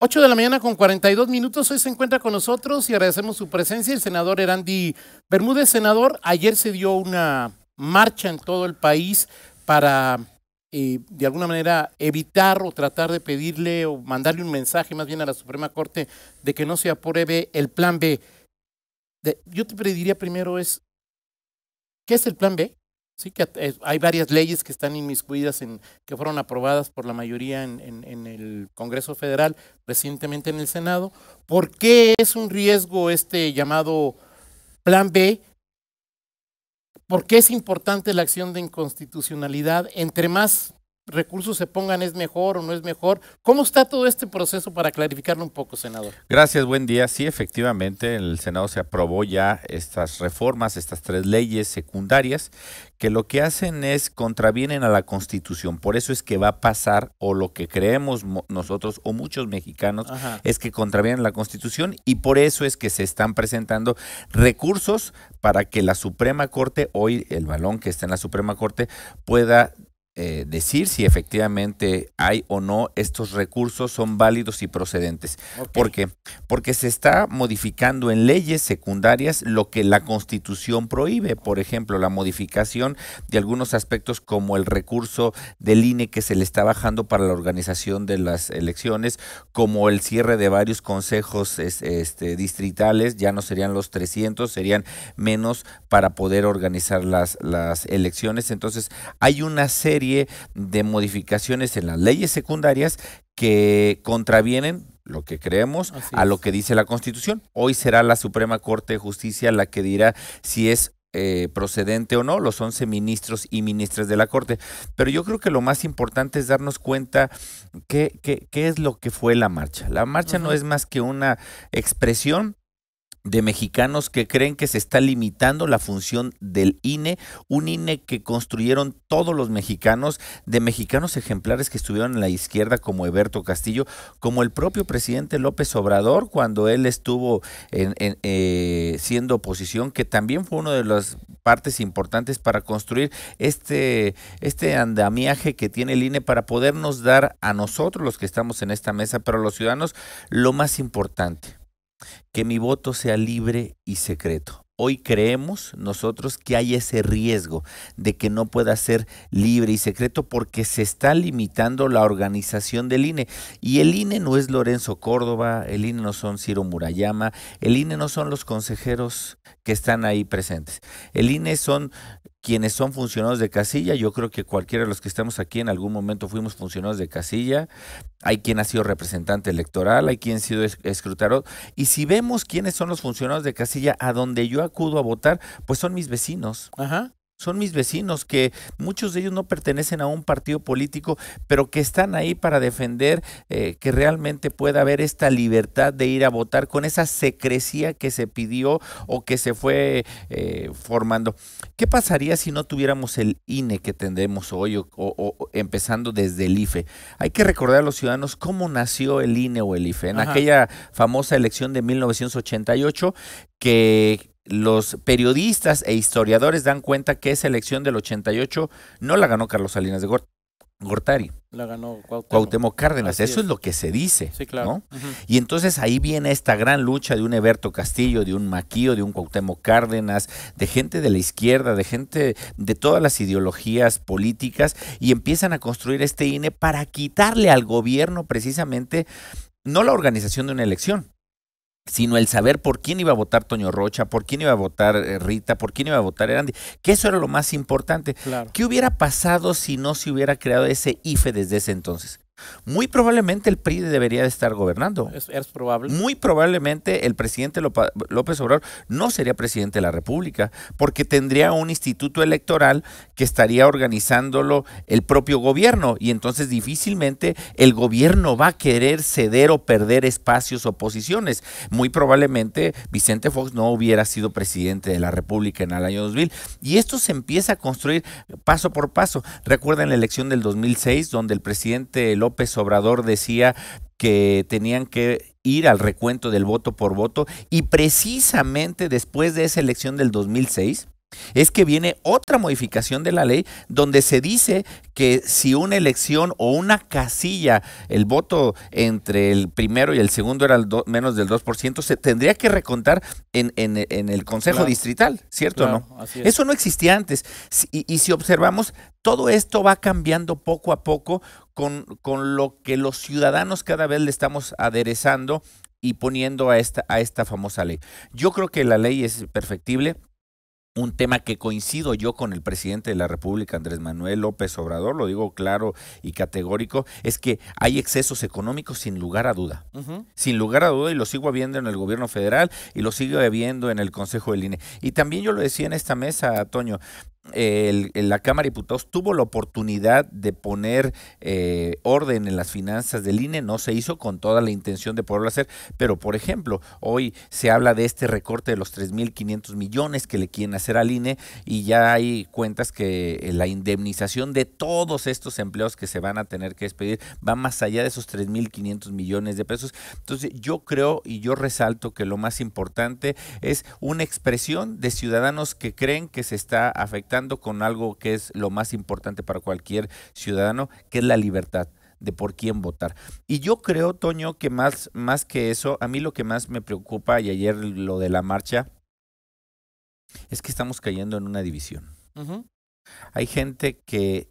8 de la mañana con 42 minutos. Hoy se encuentra con nosotros y agradecemos su presencia el senador Erandi Bermúdez. Senador, ayer se dio una marcha en todo el país para, eh, de alguna manera, evitar o tratar de pedirle o mandarle un mensaje más bien a la Suprema Corte de que no se apruebe el plan B. yo te pediría primero es, ¿qué es el plan B? Sí, que eh, hay varias leyes que están inmiscuidas, en, que fueron aprobadas por la mayoría en, en, el Congreso Federal, recientemente en el Senado. ¿Por qué es un riesgo este llamado Plan B? ¿Por qué es importante la acción de inconstitucionalidad? Entre más recursos se pongan es mejor o no es mejor. ¿Cómo está todo este proceso para clarificarlo un poco, senador? Gracias, buen día. Sí, efectivamente, el Senado se aprobó ya estas reformas, estas tres leyes secundarias, que lo que hacen es contravienen a la Constitución. Por eso es que va a pasar, o lo que creemos nosotros o muchos mexicanos, es que contravienen la Constitución y por eso es que se están presentando recursos para que la Suprema Corte, hoy el balón que está en la Suprema Corte, pueda eh, decir si efectivamente hay o no estos recursos son válidos y procedentes. ¿Por qué? Porque se está modificando en leyes secundarias lo que la Constitución prohíbe. Por ejemplo, la modificación de algunos aspectos como el recurso del INE que se le está bajando para la organización de las elecciones, como el cierre de varios consejos este, distritales, ya no serían los 300, serían menos para poder organizar las, las elecciones. Entonces, hay una serie de modificaciones en las leyes secundarias que contravienen lo que creemos a lo que dice la Constitución. Hoy será la Suprema Corte de Justicia la que dirá si es eh, procedente o no, los 11 ministros y ministras de la Corte. Pero yo creo que lo más importante es darnos cuenta qué, qué, qué es lo que fue la marcha. La marcha no es más que una expresión de mexicanos que creen que se está limitando la función del INE, un INE que construyeron todos los mexicanos, de mexicanos ejemplares que estuvieron en la izquierda como Eberto Castillo, como el propio presidente López Obrador cuando él estuvo en, eh, siendo oposición, que también fue una de las partes importantes para construir este, este andamiaje que tiene el INE para podernos dar a nosotros los que estamos en esta mesa, pero a los ciudadanos, lo más importante que mi voto sea libre y secreto. Hoy creemos nosotros que hay ese riesgo de que no pueda ser libre y secreto porque se está limitando la organización del INE. Y el INE no es Lorenzo Córdoba, el INE no son Ciro Murayama, el INE no son los consejeros que están ahí presentes. El INE son quienes son funcionarios de casilla, yo creo que cualquiera de los que estamos aquí en algún momento fuimos funcionarios de casilla, hay quien ha sido representante electoral, hay quien ha sido escrutador, y si vemos quiénes son los funcionarios de casilla a donde yo acudo a votar, pues son mis vecinos. Ajá son mis vecinos, que muchos de ellos no pertenecen a un partido político, pero que están ahí para defender eh, que realmente pueda haber esta libertad de ir a votar con esa secrecía que se pidió o que se fue eh, formando. ¿Qué pasaría si no tuviéramos el INE que tendremos hoy o, empezando desde el IFE? Hay que recordar a los ciudadanos cómo nació el INE o el IFE. En aquella famosa elección de 1988 que los periodistas e historiadores dan cuenta que esa elección del 88 no la ganó Carlos Salinas de Gortari. La ganó Cuauhtémoc, Cárdenas. Eso es. lo que se dice. Sí, claro. Y entonces ahí viene esta gran lucha de un Eberto Castillo, de un Maquío, de un Cuauhtémoc Cárdenas, de gente de la izquierda, de gente de todas las ideologías políticas y empiezan a construir este INE para quitarle al gobierno precisamente no la organización de una elección, sino el saber por quién iba a votar Toño Rocha, por quién iba a votar eh, Rita, por quién iba a votar Erandi, que eso era lo más importante. ¿Qué hubiera pasado si no se hubiera creado ese IFE desde ese entonces? Muy probablemente el PRI debería de estar gobernando. Es, probable. Muy probablemente el presidente López Obrador no sería presidente de la República, porque tendría un instituto electoral que estaría organizándolo el propio gobierno, y entonces difícilmente el gobierno va a querer ceder o perder espacios o posiciones. Muy probablemente Vicente Fox no hubiera sido presidente de la República en el año 2000, y esto se empieza a construir paso por paso. Recuerden la elección del 2006, donde el presidente López López Obrador decía que tenían que ir al recuento del voto por voto y precisamente después de esa elección del 2006 es que viene otra modificación de la ley donde se dice que si una elección o una casilla, el voto entre el primero y el segundo era el menos del 2%, se tendría que recontar en, en, el Consejo Distrital, ¿cierto o no? Eso no existía antes. Y, si observamos, todo esto va cambiando poco a poco con, con lo que los ciudadanos cada vez le estamos aderezando y poniendo a esta, a esta famosa ley. Yo creo que la ley es perfectible un tema que coincido yo con el presidente de la República, Andrés Manuel López Obrador, lo digo claro y categórico, es que hay excesos económicos sin lugar a duda. Sin lugar a duda, y lo sigo habiendo en el gobierno federal y lo sigo habiendo en el Consejo del INE. Y también yo lo decía en esta mesa, Toño, la Cámara de Diputados tuvo la oportunidad de poner eh, orden en las finanzas del INE, no se hizo con toda la intención de poderlo hacer, pero por ejemplo, hoy se habla de este recorte de los 3.500 millones que le quieren hacer al INE y ya hay cuentas que eh, la indemnización de todos estos empleos que se van a tener que despedir va más allá de esos 3.500 millones de pesos. Entonces yo creo y yo resalto que lo más importante es una expresión de ciudadanos que creen que se está afectando con algo que es lo más importante para cualquier ciudadano, que es la libertad de por quién votar. Y yo creo, Toño, que más, más que eso, a mí lo que más me preocupa, y ayer lo de la marcha, es que estamos cayendo en una división. Hay gente que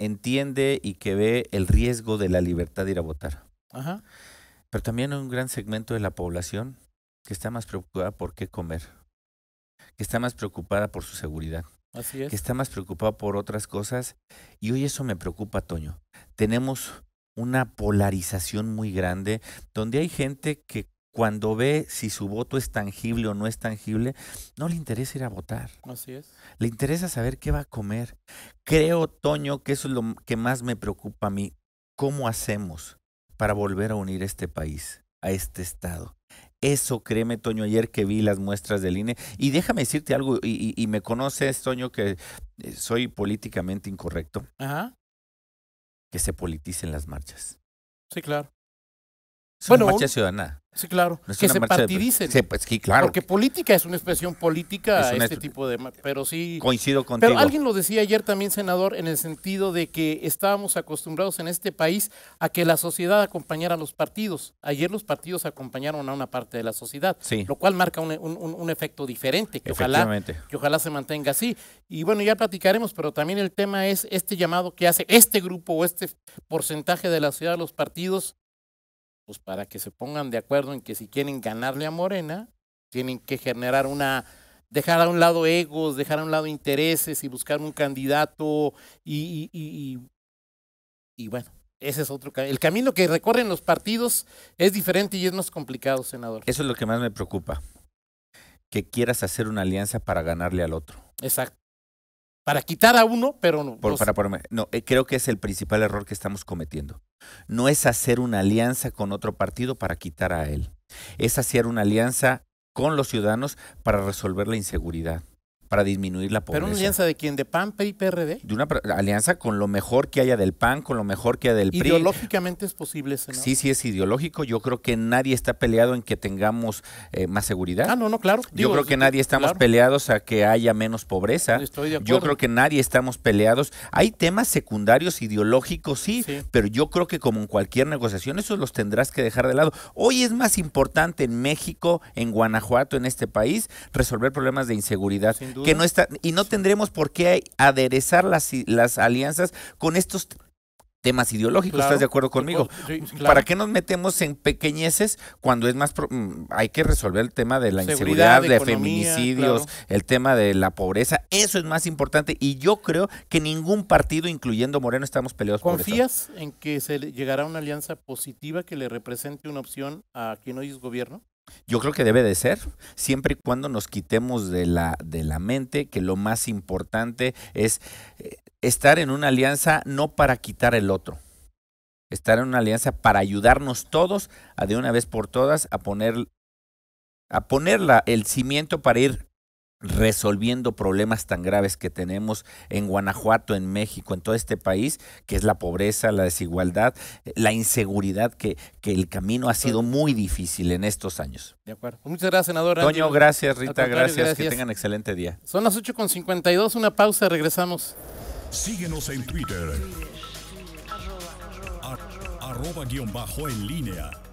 entiende y que ve el riesgo de la libertad de ir a votar. Pero también hay un gran segmento de la población que está más preocupada por qué comer, que está más preocupada por su seguridad, que está más preocupado por otras cosas. Y hoy eso me preocupa, Toño. Tenemos una polarización muy grande donde hay gente que cuando ve si su voto es tangible o no es tangible, no le interesa ir a votar. Le interesa saber qué va a comer. Creo, Toño, que eso es lo que más me preocupa a mí. ¿Cómo hacemos para volver a unir este país, a este Estado? Eso, créeme, Toño, ayer que vi las muestras del INE. Y déjame decirte algo, y, me conoces, Toño, que eh, soy políticamente incorrecto. Ajá. Que se politicen las marchas. Sí, claro bueno, ciudadana. Sí, claro. que se partidicen. Pues, claro. Porque política es una expresión política, este tipo de... Pero sí... Coincido contigo. Pero alguien lo decía ayer también, senador, en el sentido de que estábamos acostumbrados en este país a que la sociedad acompañara a los partidos. Ayer los partidos acompañaron a una parte de la sociedad, lo cual marca un, efecto diferente, que ojalá, que ojalá se mantenga así. Y bueno, ya platicaremos, pero también el tema es este llamado que hace este grupo o este porcentaje de la ciudad a los partidos pues para que se pongan de acuerdo en que si quieren ganarle a Morena, tienen que generar una, dejar a un lado egos, dejar a un lado intereses y buscar un candidato y, y, y, bueno, ese es otro camino. El camino que recorren los partidos es diferente y es más complicado, senador. Eso es lo que más me preocupa. Que quieras hacer una alianza para ganarle al otro. Exacto para quitar a uno, pero no. Por, para, no, eh, creo que es el principal error que estamos cometiendo. No es hacer una alianza con otro partido para quitar a él. Es hacer una alianza con los ciudadanos para resolver la inseguridad para disminuir la pobreza. ¿Pero una alianza de quién? ¿De PAN, PRI, PRD? De una alianza con lo mejor que haya del PAN, con lo mejor que haya del PRI. ¿Ideológicamente es posible, ¿no? Sí, sí, es ideológico. Yo creo que nadie está peleado en que tengamos eh, más seguridad. Ah, no, no, claro. Yo creo que nadie estamos peleados a que haya menos pobreza. Yo creo que nadie estamos peleados. Hay temas secundarios ideológicos, sí, pero yo creo que como en cualquier negociación, esos los tendrás que dejar de lado. Hoy es más importante en México, en Guanajuato, en este país, resolver problemas de inseguridad. Sin que no está, y no tendremos por qué aderezar las, las alianzas con estos temas ideológicos, ¿estás de acuerdo conmigo? ¿Para qué nos metemos en pequeñeces cuando es más... Mm, hay que resolver el tema de la inseguridad, de, feminicidios, el tema de la pobreza, eso es más importante y yo creo que ningún partido, incluyendo Moreno, estamos peleados por eso? en que se llegará a una alianza positiva que le represente una opción a quien hoy es gobierno? Yo creo que debe de ser, siempre y cuando nos quitemos de la, de la mente que lo más importante es eh, estar en una alianza no para quitar el otro, estar en una alianza para ayudarnos todos a de una vez por todas a poner, a el cimiento para ir resolviendo problemas tan graves que tenemos en Guanajuato, en México, en todo este país, que es la pobreza, la desigualdad, la inseguridad, que, el camino ha sido muy difícil en estos años. De acuerdo. Pues muchas gracias, senadora. Toño, gracias, Rita, gracias, que tengan excelente día. Son las 8.52, una pausa, regresamos. Síguenos en Twitter. bajo en línea.